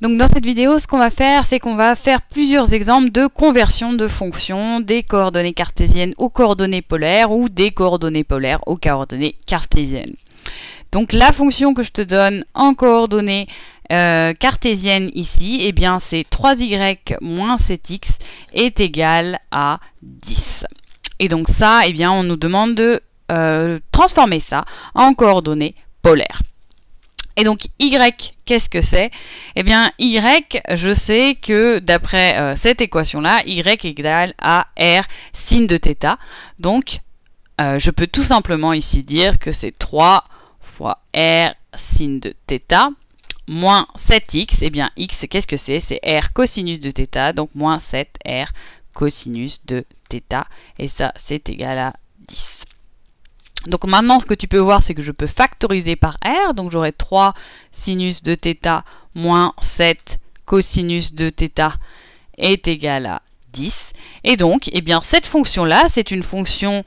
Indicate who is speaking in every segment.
Speaker 1: Donc dans cette vidéo, ce qu'on va faire, c'est qu'on va faire plusieurs exemples de conversion de fonctions des coordonnées cartésiennes aux coordonnées polaires ou des coordonnées polaires aux coordonnées cartésiennes. Donc la fonction que je te donne en coordonnées euh, cartésiennes ici, eh bien c'est 3y moins 7x est égal à 10. Et donc ça, eh bien on nous demande de euh, transformer ça en coordonnées polaires. Et donc Y, qu'est-ce que c'est Eh bien Y, je sais que d'après euh, cette équation-là, Y égal à R sin de θ. Donc euh, je peux tout simplement ici dire que c'est 3 fois R sin de θ moins 7x. Eh bien x, qu'est-ce que c'est C'est R cosinus de θ, donc moins 7R cosinus de θ. Et ça, c'est égal à 10. Donc maintenant, ce que tu peux voir, c'est que je peux factoriser par r. Donc j'aurai 3 sinus de θ moins 7 cosinus de θ est égal à 10. Et donc, eh bien, cette fonction-là, c'est une fonction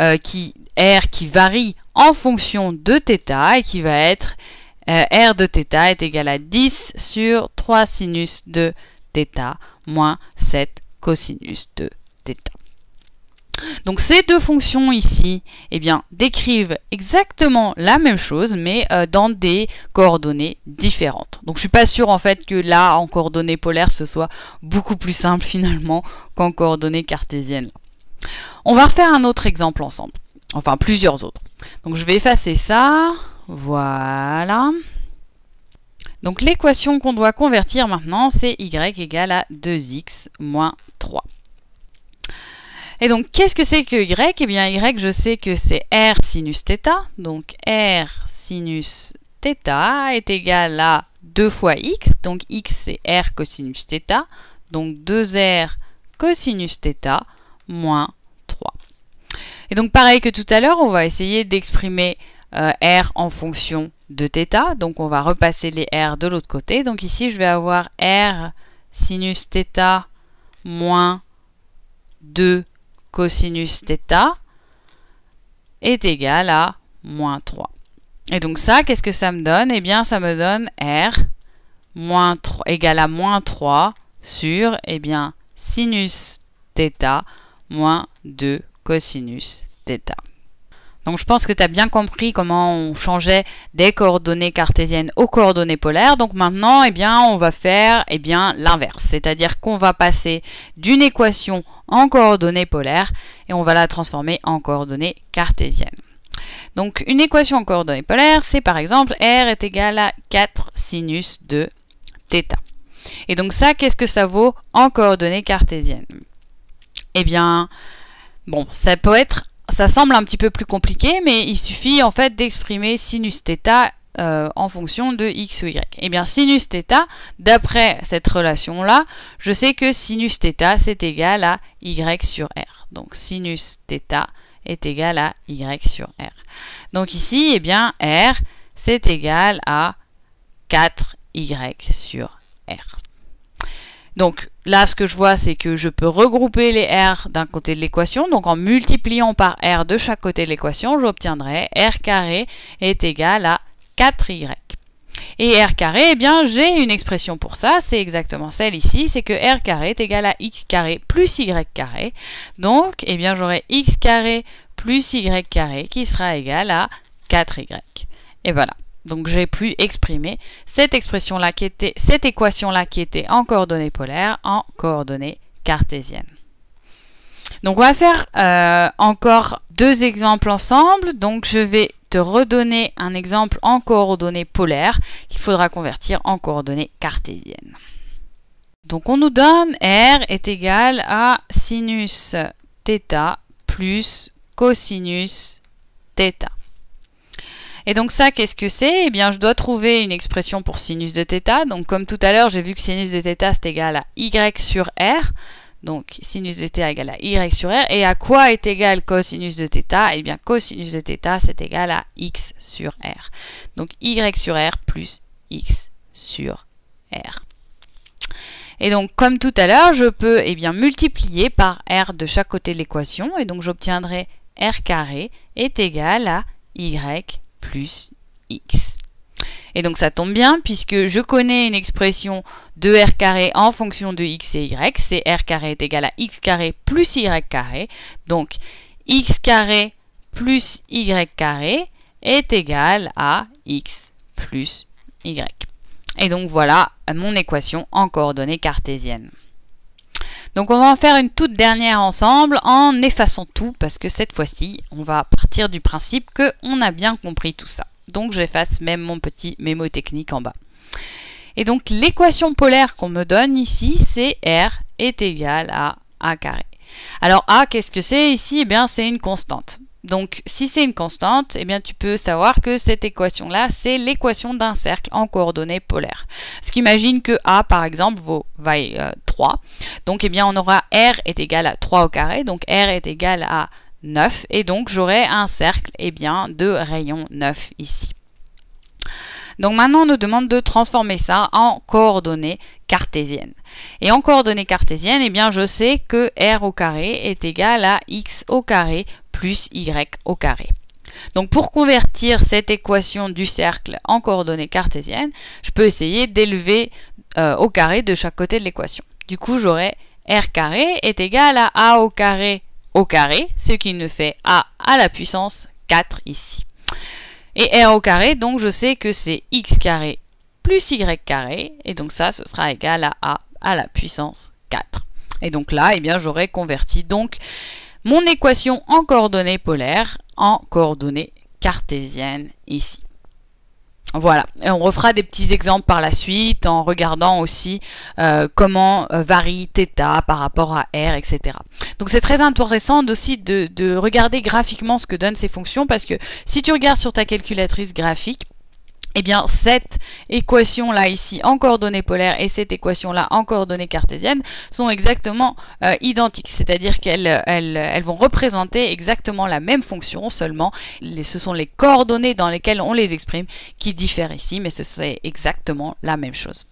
Speaker 1: euh, qui r qui varie en fonction de θ et qui va être euh, r de θ est égal à 10 sur 3 sinus de θ moins 7 cosinus de θ. Donc ces deux fonctions ici, eh décrivent exactement la même chose, mais euh, dans des coordonnées différentes. Donc je ne suis pas sûre en fait que là, en coordonnées polaires, ce soit beaucoup plus simple finalement qu'en coordonnées cartésiennes. On va refaire un autre exemple ensemble. Enfin, plusieurs autres. Donc je vais effacer ça. Voilà. Donc l'équation qu'on doit convertir maintenant, c'est y égale à 2x moins 3. Et donc, qu'est-ce que c'est que Y Et eh bien, Y, je sais que c'est R sinus θ. Donc, R sinus θ est égal à 2 fois X. Donc, X, c'est R cosinus θ. Donc, 2R cosinus θ moins 3. Et donc, pareil que tout à l'heure, on va essayer d'exprimer euh, R en fonction de θ. Donc, on va repasser les R de l'autre côté. Donc, ici, je vais avoir R sinus Theta moins 2 cosinus θ est égal à moins 3. Et donc ça, qu'est-ce que ça me donne Eh bien, ça me donne R 3, égale à moins 3 sur, eh bien, sinus θ moins 2 cosinus θ. Donc je pense que tu as bien compris comment on changeait des coordonnées cartésiennes aux coordonnées polaires. Donc maintenant, eh bien, on va faire eh bien, l'inverse, c'est-à-dire qu'on va passer d'une équation en coordonnées polaires et on va la transformer en coordonnées cartésiennes. Donc une équation en coordonnées polaires, c'est par exemple r est égal à 4 sinus de θ. Et donc ça, qu'est-ce que ça vaut en coordonnées cartésiennes Eh bien, bon, ça peut être ça semble un petit peu plus compliqué, mais il suffit en fait d'exprimer sinus θ euh, en fonction de x ou y. Et eh bien sinus θ, d'après cette relation-là, je sais que sinus θ c'est égal à y sur r. Donc sinus θ est égal à y sur r. Donc ici, eh bien r c'est égal à 4y sur r. Donc là, ce que je vois, c'est que je peux regrouper les R d'un côté de l'équation. Donc en multipliant par R de chaque côté de l'équation, j'obtiendrai R carré est égal à 4Y. Et R carré, eh bien, j'ai une expression pour ça, c'est exactement celle ici, c'est que R carré est égal à X carré plus Y carré. Donc, eh bien, j'aurai X carré plus Y carré qui sera égal à 4Y. Et voilà. Donc j'ai pu exprimer cette expression-là qui était, cette équation-là qui était en coordonnées polaires, en coordonnées cartésiennes. Donc on va faire euh, encore deux exemples ensemble. Donc je vais te redonner un exemple en coordonnées polaires qu'il faudra convertir en coordonnées cartésiennes. Donc on nous donne R est égal à sinus θ plus cosinus θ. Et donc ça, qu'est-ce que c'est Eh bien, je dois trouver une expression pour sinus de θ. Donc comme tout à l'heure, j'ai vu que sinus de θ, c'est égal à y sur r. Donc sinus de θ égal à y sur r. Et à quoi est égal cosinus de θ Eh bien, cosinus de θ, c'est égal à x sur r. Donc y sur r plus x sur r. Et donc, comme tout à l'heure, je peux eh bien, multiplier par r de chaque côté de l'équation. Et donc, j'obtiendrai r carré est égal à y plus x. Et donc ça tombe bien puisque je connais une expression de r carré en fonction de x et y. C'est r carré est égal à x carré plus y carré. Donc x carré plus y carré est égal à x plus y. Et donc voilà mon équation en coordonnées cartésiennes. Donc on va en faire une toute dernière ensemble en effaçant tout parce que cette fois-ci, on va partir du principe qu'on a bien compris tout ça. Donc j'efface même mon petit mémo technique en bas. Et donc l'équation polaire qu'on me donne ici, c'est R est égal à A carré. Alors A, qu'est-ce que c'est ici Eh bien c'est une constante. Donc si c'est une constante, eh bien tu peux savoir que cette équation-là, c'est l'équation d'un cercle en coordonnées polaires. Ce qui imagine que A par exemple vaut, vaille 3. Euh, donc eh bien on aura R est égal à 3 au carré, donc R est égal à 9 et donc j'aurai un cercle eh bien, de rayon 9 ici. Donc maintenant on nous demande de transformer ça en coordonnées cartésienne. Et en coordonnées cartésiennes, eh bien, je sais que r au carré est égal à x au carré plus y au carré. Donc pour convertir cette équation du cercle en coordonnées cartésiennes, je peux essayer d'élever euh, au carré de chaque côté de l'équation. Du coup, j'aurai r carré est égal à a au carré au carré, ce qui ne fait a à la puissance 4 ici. Et r au carré, donc je sais que c'est x carré plus y carré, et donc ça, ce sera égal à a à la puissance 4. Et donc là, eh bien, j'aurai converti donc mon équation en coordonnées polaires en coordonnées cartésiennes ici. Voilà, et on refera des petits exemples par la suite en regardant aussi euh, comment euh, varie θ par rapport à r, etc. Donc c'est très intéressant aussi de regarder graphiquement ce que donnent ces fonctions parce que si tu regardes sur ta calculatrice graphique, eh bien, cette équation-là ici en coordonnées polaires et cette équation-là en coordonnées cartésiennes sont exactement euh, identiques, c'est-à-dire qu'elles elles, vont représenter exactement la même fonction, seulement ce sont les coordonnées dans lesquelles on les exprime qui diffèrent ici, mais ce serait exactement la même chose.